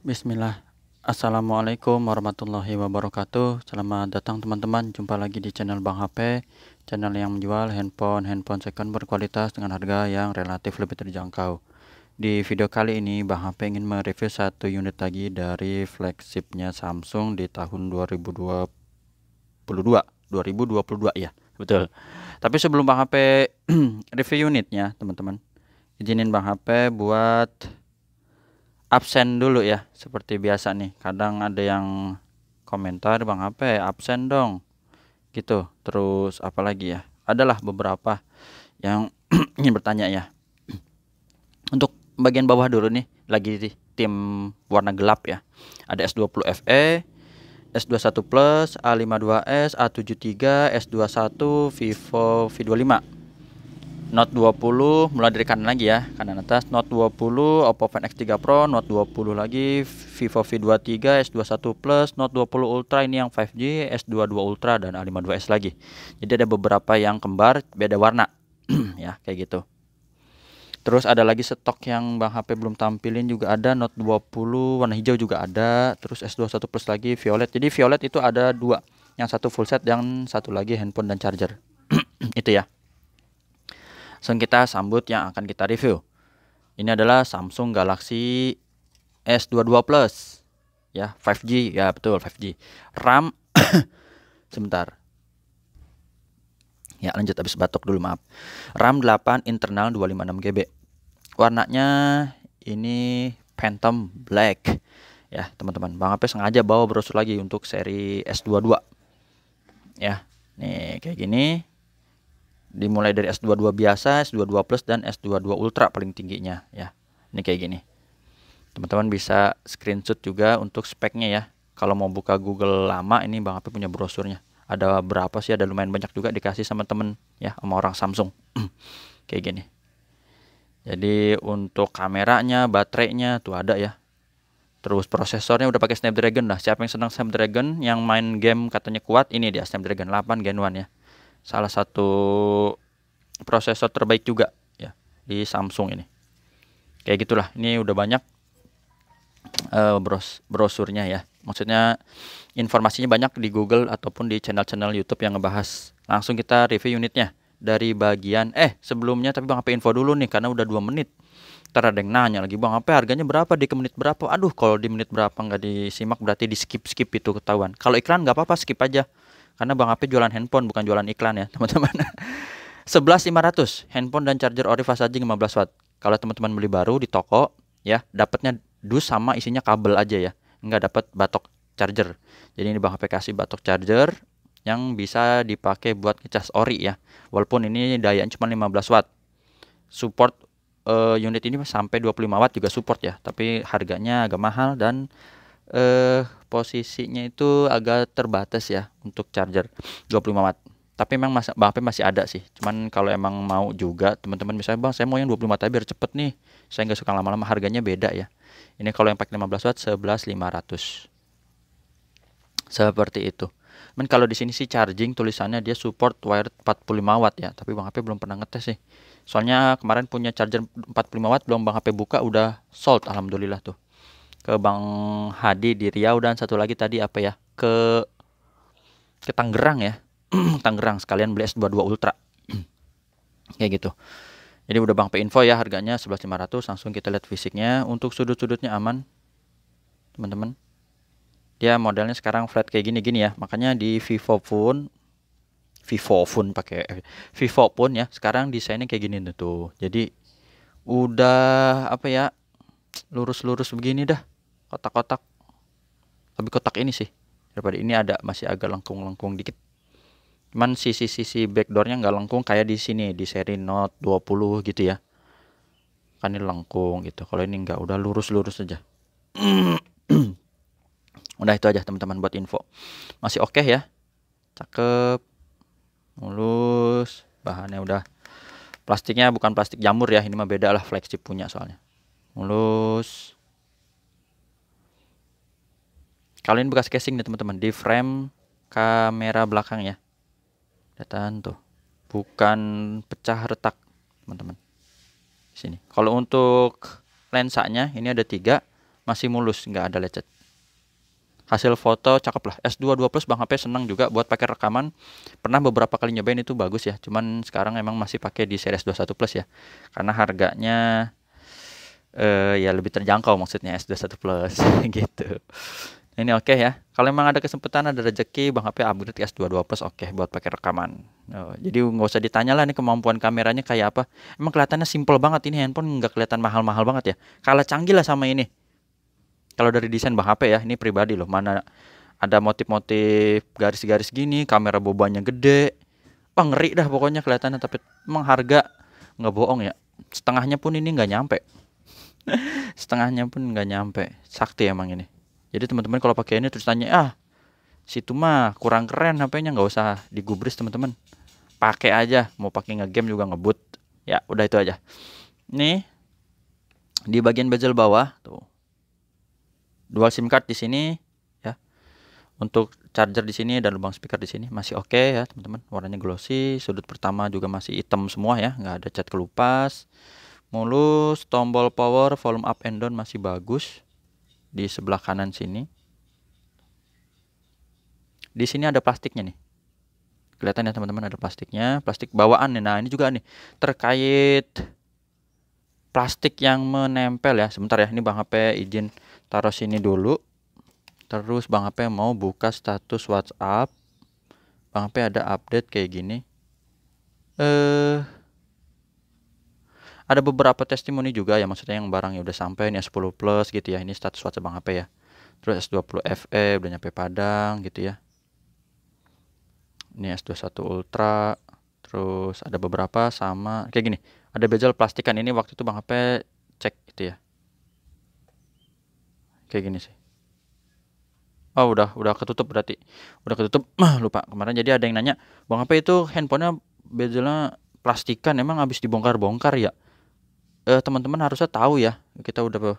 Bismillah Assalamualaikum warahmatullahi wabarakatuh Selamat datang teman-teman Jumpa lagi di channel Bang HP Channel yang menjual handphone-handphone second berkualitas Dengan harga yang relatif lebih terjangkau Di video kali ini Bang HP ingin mereview satu unit lagi Dari flagshipnya Samsung Di tahun 2022 2022 ya Betul Tapi sebelum Bang HP review unitnya teman-teman Izinin Bang HP buat absen dulu ya seperti biasa nih kadang ada yang komentar bang apa ya absen dong gitu terus apa lagi ya adalah beberapa yang ingin bertanya ya untuk bagian bawah dulu nih lagi di tim warna gelap ya ada S20 FE S21 Plus A52s A73 S21 Vivo V25 Note 20 mulai dari kanan lagi ya, kanan atas Note 20, Oppo Find X3 Pro, Note 20 lagi, Vivo V23, S21 Plus, Note 20 Ultra ini yang 5G, S22 Ultra dan A52s lagi. Jadi ada beberapa yang kembar beda warna. ya, kayak gitu. Terus ada lagi stok yang Bang HP belum tampilin juga ada Note 20 warna hijau juga ada, terus S21 Plus lagi violet. Jadi violet itu ada dua, yang satu full set, yang satu lagi handphone dan charger. itu ya langsung kita sambut yang akan kita review. Ini adalah Samsung Galaxy S22 Plus ya 5G ya betul 5G. RAM sebentar. Ya lanjut habis batuk dulu maaf. RAM 8 internal 256 GB. Warnanya ini Phantom Black ya teman-teman Bang Ape sengaja bawa brosur lagi untuk seri S22 ya nih kayak gini dimulai dari S22 biasa, S22 plus dan S22 ultra paling tingginya ya. Ini kayak gini. Teman-teman bisa screenshot juga untuk speknya ya. Kalau mau buka Google lama ini Bang Api punya brosurnya. Ada berapa sih? Ada lumayan banyak juga dikasih sama temen ya sama orang Samsung. kayak gini. Jadi untuk kameranya, baterainya tuh ada ya. Terus prosesornya udah pakai Snapdragon lah. Siapa yang senang Snapdragon yang main game katanya kuat, ini dia Snapdragon 8 Gen 1 ya salah satu prosesor terbaik juga ya di Samsung ini kayak gitulah ini udah banyak uh, bros brosurnya ya maksudnya informasinya banyak di Google ataupun di channel-channel YouTube yang ngebahas langsung kita review unitnya dari bagian eh sebelumnya tapi Bang apa info dulu nih karena udah dua menit Ntar ada yang nanya lagi Bang apa harganya berapa di menit berapa Aduh kalau di menit berapa nggak disimak berarti di skip-skip itu ketahuan Kalau iklan nggak apa-apa skip aja karena Bang Api jualan handphone bukan jualan iklan ya, teman-teman. 11500 handphone dan charger ori fast charging 15 watt. Kalau teman-teman beli baru di toko ya, dapatnya dus sama isinya kabel aja ya. Enggak dapat batok charger. Jadi ini Bang Api kasih batok charger yang bisa dipakai buat ngecas ori ya. Walaupun ini dayanya cuma 15 watt. Support uh, unit ini sampai 25 watt juga support ya, tapi harganya agak mahal dan eh posisinya itu agak terbatas ya untuk charger 25 watt tapi memang bang HP masih ada sih cuman kalau emang mau juga teman-teman misalnya bang saya mau yang 25 watt biar cepet nih saya nggak suka lama-lama harganya beda ya ini kalau yang pakai 15 watt 11500 seperti itu men kalau di sini sih charging tulisannya dia support wired 45 watt ya tapi bang HP belum pernah ngetes sih soalnya kemarin punya charger 45 watt belum bang HP buka udah sold alhamdulillah tuh ke Bang Hadi di Riau dan satu lagi tadi apa ya ke ke Tangerang ya Tangerang sekalian beli S22 Ultra kayak gitu jadi udah Bang P info ya harganya 11500 langsung kita lihat fisiknya untuk sudut-sudutnya aman teman-teman dia modelnya sekarang flat kayak gini-gini ya makanya di Vivo pun Vivo pun pakai eh, Vivo pun ya sekarang desainnya kayak gini tuh jadi udah apa ya lurus-lurus begini dah kotak-kotak lebih kotak ini sih daripada ini ada masih agak lengkung-lengkung dikit cuman sisi-sisi backdoornya nggak lengkung kayak di sini di seri Note 20 gitu ya kan ini lengkung gitu kalau ini nggak udah lurus-lurus aja udah itu aja teman-teman buat info masih oke okay ya cakep mulus bahannya udah plastiknya bukan plastik jamur ya ini mah beda lah flagship punya soalnya mulus kalian bekas casing nih teman-teman di frame kamera belakang ya kelihatan tuh bukan pecah retak teman-teman sini kalau untuk lensanya ini ada tiga masih mulus nggak ada lecet hasil foto cakep lah S22 Plus Bang HP senang juga buat pakai rekaman pernah beberapa kali nyobain itu bagus ya cuman sekarang emang masih pakai di series 21 Plus ya karena harganya eh, ya lebih terjangkau maksudnya S21 Plus gitu ini oke okay ya kalau memang ada kesempatan ada rezeki bang HP upgrade S22 Plus oke okay, buat pakai rekaman oh, jadi nggak usah ditanya lah nih kemampuan kameranya kayak apa emang kelihatannya simple banget ini handphone nggak kelihatan mahal-mahal banget ya kalah canggih lah sama ini kalau dari desain bang HP ya ini pribadi loh mana ada motif-motif garis-garis gini kamera bobanya gede wah ngeri dah pokoknya kelihatannya tapi emang harga nggak bohong ya setengahnya pun ini nggak nyampe setengahnya pun nggak nyampe sakti emang ini jadi teman-teman kalau pakai ini terus tanya ah situ mah kurang keren HP-nya nggak usah digubris teman-teman pakai aja mau pakai ngegame juga ngebut ya udah itu aja nih di bagian bezel bawah tuh dual SIM card di sini ya untuk charger di sini dan lubang speaker di sini masih oke okay, ya teman-teman warnanya glossy sudut pertama juga masih hitam semua ya nggak ada cat kelupas mulus tombol power volume up and down masih bagus di sebelah kanan sini. Di sini ada plastiknya nih. Kelihatan ya teman-teman ada plastiknya, plastik bawaan nih. Nah, ini juga nih terkait plastik yang menempel ya. Sebentar ya, ini Bang HP izin taruh sini dulu. Terus Bang HP mau buka status WhatsApp. Bang HP ada update kayak gini. Eh ada beberapa testimoni juga ya maksudnya yang barangnya udah sampai nih S10 plus gitu ya ini status WhatsApp Bang HP ya terus S20 FE udah nyampe Padang gitu ya ini S21 Ultra terus ada beberapa sama kayak gini ada bezel plastikan ini waktu itu Bang HP cek gitu ya kayak gini sih Oh udah udah ketutup berarti udah ketutup ah, lupa kemarin jadi ada yang nanya Bang apa itu handphonenya bezelnya plastikan emang habis dibongkar-bongkar ya eh, teman-teman harusnya tahu ya kita udah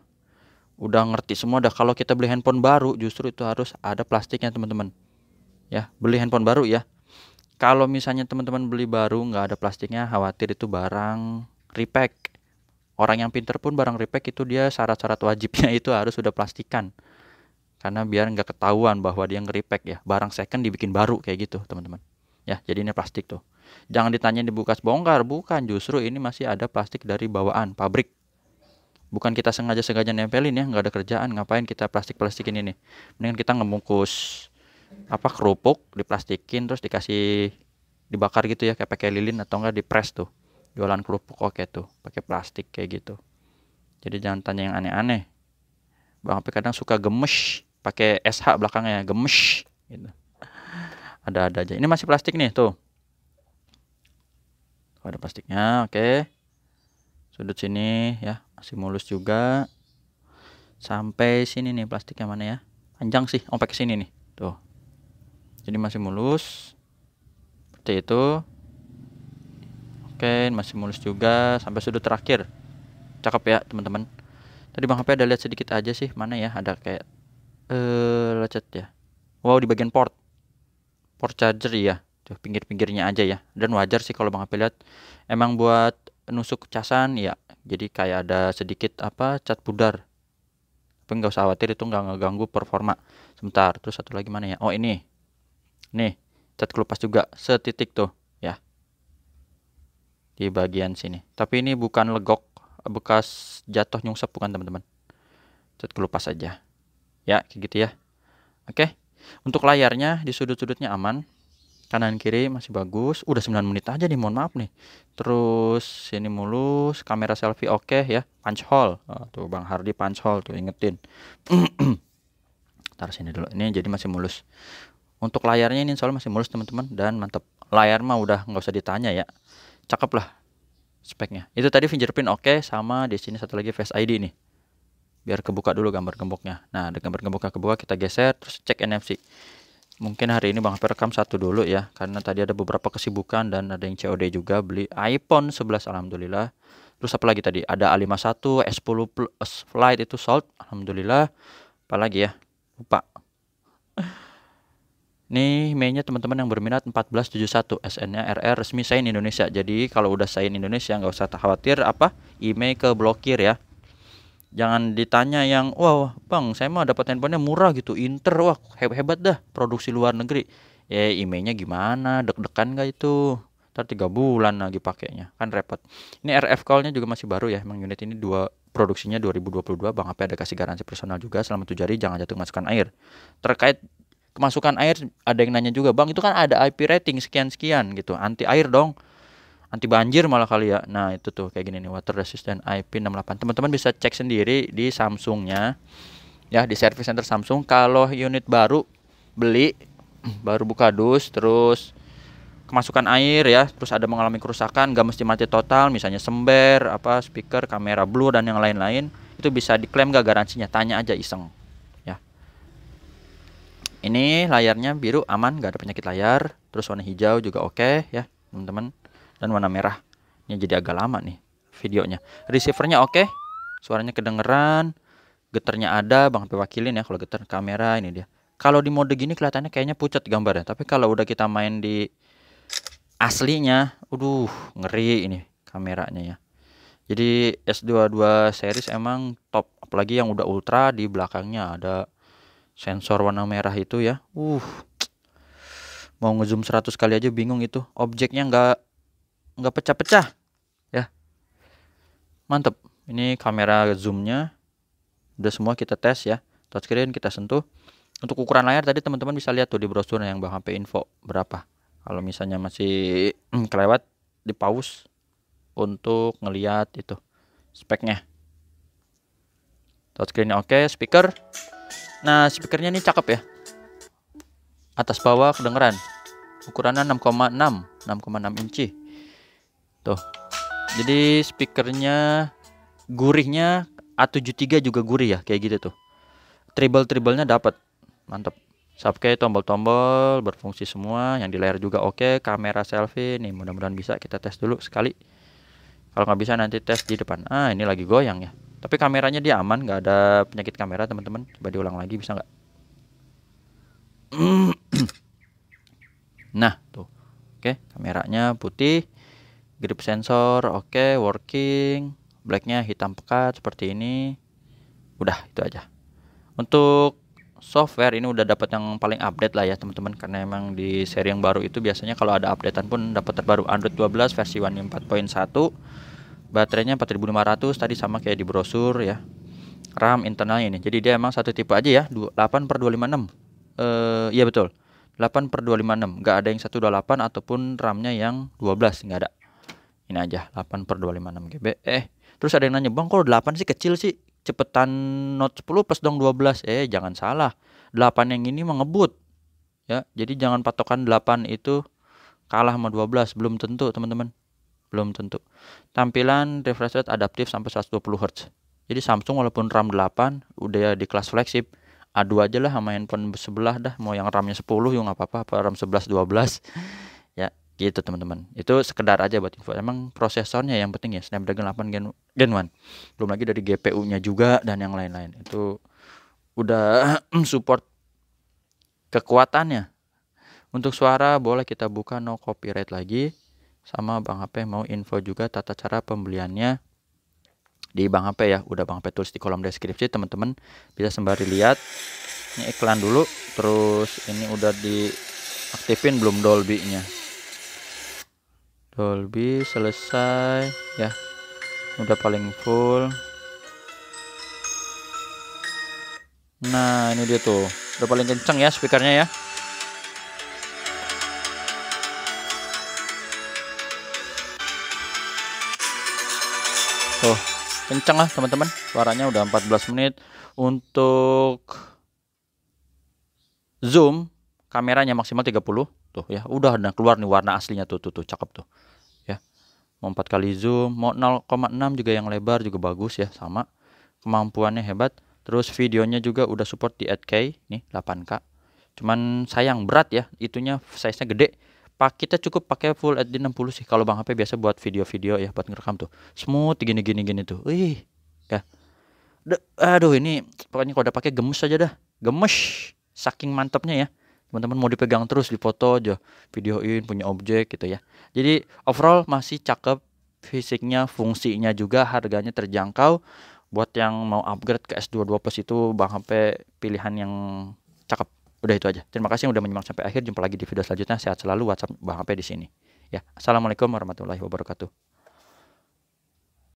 udah ngerti semua dah kalau kita beli handphone baru justru itu harus ada plastiknya teman-teman ya beli handphone baru ya kalau misalnya teman-teman beli baru nggak ada plastiknya khawatir itu barang repack orang yang pinter pun barang repack itu dia syarat-syarat wajibnya itu harus sudah plastikan karena biar nggak ketahuan bahwa dia repack ya barang second dibikin baru kayak gitu teman-teman ya jadi ini plastik tuh Jangan ditanya dibuka, bongkar, bukan. Justru ini masih ada plastik dari bawaan pabrik. Bukan kita sengaja-sengaja nempelin ya, nggak ada kerjaan. Ngapain kita plastik-plastik ini nih? Mendingan kita ngebungkus apa kerupuk diplastikin terus dikasih dibakar gitu ya kayak pakai lilin atau enggak dipres tuh jualan kerupuk oke tuh pakai plastik kayak gitu jadi jangan tanya yang aneh-aneh bang Api kadang suka gemes pakai sh belakangnya gemes gitu ada-ada aja ini masih plastik nih tuh pada plastiknya oke sudut sini ya masih mulus juga sampai sini nih plastiknya mana ya panjang sih sampai ke sini nih tuh jadi masih mulus seperti itu oke masih mulus juga sampai sudut terakhir cakep ya teman-teman tadi bang HP ada lihat sedikit aja sih mana ya ada kayak eh uh, lecet ya wow di bagian port port charger ya gitu pinggir-pinggirnya aja ya dan wajar sih kalau bang Api lihat emang buat nusuk casan ya jadi kayak ada sedikit apa cat pudar tapi nggak usah khawatir itu nggak ngeganggu performa sebentar terus satu lagi mana ya oh ini nih cat kelupas juga setitik tuh ya di bagian sini tapi ini bukan legok bekas jatuh nyungsep bukan teman-teman cat kelupas aja ya kayak gitu ya oke untuk layarnya di sudut-sudutnya aman kanan kiri masih bagus udah 9 menit aja nih mohon maaf nih terus sini mulus kamera selfie oke okay, ya punch hole oh, tuh Bang Hardi punch hole tuh ingetin taruh sini dulu ini jadi masih mulus untuk layarnya ini soalnya masih mulus teman-teman dan mantep layar mah udah nggak usah ditanya ya cakep lah speknya itu tadi fingerprint oke okay, sama di sini satu lagi face ID nih biar kebuka dulu gambar gemboknya nah ada gambar gemboknya kebuka kita geser terus cek NFC mungkin hari ini Bang Hafir rekam satu dulu ya karena tadi ada beberapa kesibukan dan ada yang COD juga beli iPhone 11 alhamdulillah. Terus apa lagi tadi? Ada A51, S10 plus Flight itu sold alhamdulillah. Apa lagi ya? Lupa. Nih mainnya teman-teman yang berminat 1471 SN-nya RR resmi sign Indonesia. Jadi kalau udah sign Indonesia nggak usah khawatir apa email ke blokir ya jangan ditanya yang wah bang saya mah dapat handphonenya murah gitu inter wah hebat hebat dah produksi luar negeri ya emailnya gimana deg-degan gak itu ntar tiga bulan lagi pakainya kan repot ini RF callnya juga masih baru ya emang unit ini dua produksinya 2022 bang apa ada kasih garansi personal juga selama tujuh hari jangan jatuh masukkan air terkait kemasukan air ada yang nanya juga bang itu kan ada IP rating sekian sekian gitu anti air dong anti banjir malah kali ya. Nah, itu tuh kayak gini nih water resistant IP68. Teman-teman bisa cek sendiri di Samsungnya. Ya, di service center Samsung kalau unit baru beli baru buka dus terus kemasukan air ya, terus ada mengalami kerusakan, gak mesti mati total, misalnya sember, apa speaker, kamera blue dan yang lain-lain, itu bisa diklaim gak garansinya? Tanya aja iseng. Ya. Ini layarnya biru aman, gak ada penyakit layar, terus warna hijau juga oke okay, ya, teman-teman dan warna merah. Ini jadi agak lama nih videonya. Receivernya oke, okay. suaranya kedengeran, geternya ada, Bang P wakilin ya kalau geter kamera ini dia. Kalau di mode gini kelihatannya kayaknya pucat gambarnya, tapi kalau udah kita main di aslinya, aduh ngeri ini kameranya ya. Jadi S22 series emang top, apalagi yang udah ultra di belakangnya ada sensor warna merah itu ya. Uh. Mau ngezoom 100 kali aja bingung itu. Objeknya nggak nggak pecah-pecah ya mantep ini kamera zoomnya udah semua kita tes ya touchscreen kita sentuh untuk ukuran layar tadi teman-teman bisa lihat tuh di brosur yang bang HP info berapa kalau misalnya masih hmm, kelewat di pause untuk ngeliat itu speknya touchscreen oke okay. speaker nah speakernya ini cakep ya atas bawah kedengeran ukurannya 6,6 6,6 inci Tuh. Jadi speakernya gurihnya A73 juga gurih ya kayak gitu tuh. triple triplenya dapat. Mantap. Subke tombol-tombol berfungsi semua, yang di layar juga oke, okay. kamera selfie nih mudah-mudahan bisa kita tes dulu sekali. Kalau nggak bisa nanti tes di depan. Ah, ini lagi goyang ya. Tapi kameranya dia aman, nggak ada penyakit kamera teman-teman. Coba diulang lagi bisa nggak? nah, tuh. Oke, okay. kameranya putih grip sensor oke okay, working blacknya hitam pekat seperti ini udah itu aja untuk software ini udah dapat yang paling update lah ya teman-teman karena emang di seri yang baru itu biasanya kalau ada updatean pun dapat terbaru Android 12 versi One 4.1 baterainya 4500 tadi sama kayak di brosur ya RAM internal ini jadi dia emang satu tipe aja ya 8 per 256 eh iya betul 8 per 256 nggak ada yang 128 ataupun RAM-nya yang 12 nggak ada ini aja 8 per 256 GB eh terus ada yang nanya bang kalau 8 sih kecil sih cepetan note 10 plus dong 12 eh jangan salah 8 yang ini mengebut ya jadi jangan patokan 8 itu kalah sama 12 belum tentu teman-teman belum tentu tampilan refresh rate adaptif sampai 120 Hz jadi Samsung walaupun RAM 8 udah di kelas flagship adu aja lah sama handphone sebelah dah mau yang RAM-nya 10 yuk nggak apa-apa apa RAM 11 12 ya gitu teman-teman itu sekedar aja buat info emang prosesornya yang penting ya Snapdragon 8 Gen Gen 1 belum lagi dari GPU-nya juga dan yang lain-lain itu udah support kekuatannya untuk suara boleh kita buka no copyright lagi sama Bang HP mau info juga tata cara pembeliannya di Bang HP ya udah Bang HP tulis di kolom deskripsi teman-teman bisa sembari lihat ini iklan dulu terus ini udah di aktifin belum Dolby-nya Dolby selesai ya udah paling full nah ini dia tuh udah paling kenceng ya speakernya ya tuh kenceng lah teman-teman suaranya udah 14 menit untuk zoom kameranya maksimal 30 tuh ya udah dan nah, keluar nih warna aslinya tuh tuh tuh cakep tuh ya mau 4 kali zoom mau 0,6 juga yang lebar juga bagus ya sama kemampuannya hebat terus videonya juga udah support di 8K nih 8K cuman sayang berat ya itunya size nya gede pak kita cukup pakai full HD 60 sih kalau Bang HP biasa buat video-video ya buat ngerekam tuh smooth gini gini gini tuh wih ya D aduh ini pokoknya kalau udah pakai gemes aja dah gemes saking mantapnya ya teman-teman mau dipegang terus dipoto aja videoin punya objek gitu ya jadi overall masih cakep fisiknya fungsinya juga harganya terjangkau buat yang mau upgrade ke S22 Plus itu Bang HP pilihan yang cakep udah itu aja terima kasih yang udah menyimak sampai akhir jumpa lagi di video selanjutnya sehat selalu WhatsApp Bang HP di sini ya Assalamualaikum warahmatullahi wabarakatuh